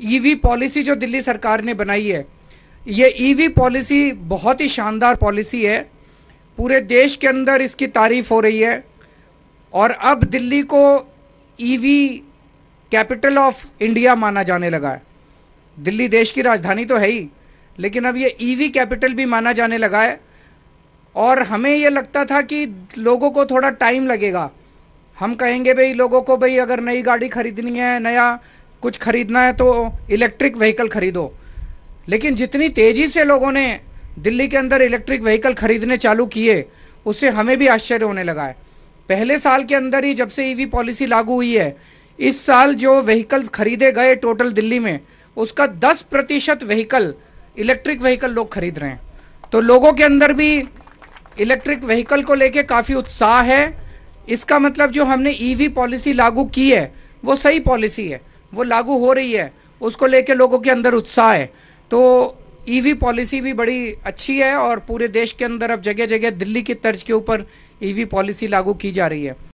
EV e policy जो दिल्ली सरकार ने बनाई है ये ईवी e पॉलिसी बहुत ही शानदार पॉलिसी है पूरे देश के अंदर इसकी तारीफ हो रही है और अब दिल्ली को ईवी कैपिटल ऑफ इंडिया माना जाने लगा है दिल्ली देश की राजधानी तो है ही लेकिन अब ये ईवी e कैपिटल भी माना जाने लगा है और हमें ये लगता था कि लोगों को थोड़ा टाइम लगेगा हम कहेंगे भाई लोगों को भाई अगर नई गाड़ी खरीदनी है नया कुछ खरीदना है तो इलेक्ट्रिक व्हीकल खरीदो लेकिन जितनी तेजी से लोगों ने दिल्ली के अंदर इलेक्ट्रिक व्हीकल खरीदने चालू किए उससे हमें भी आश्चर्य होने लगा है पहले साल के अंदर ही जब से ईवी e पॉलिसी लागू हुई है इस साल जो व्हीकल्स खरीदे गए टोटल दिल्ली में उसका 10 प्रतिशत व्हीकल इलेक्ट्रिक व्हीकल लोग खरीद रहे हैं तो लोगों के अंदर भी इलेक्ट्रिक व्हीकल को लेके काफ़ी उत्साह है इसका मतलब जो हमने ईवी e पॉलिसी लागू की है वो सही पॉलिसी है वो लागू हो रही है उसको लेके लोगों के अंदर उत्साह है तो ईवी e पॉलिसी भी बड़ी अच्छी है और पूरे देश के अंदर अब जगह जगह दिल्ली की तर्ज के ऊपर ईवी e पॉलिसी लागू की जा रही है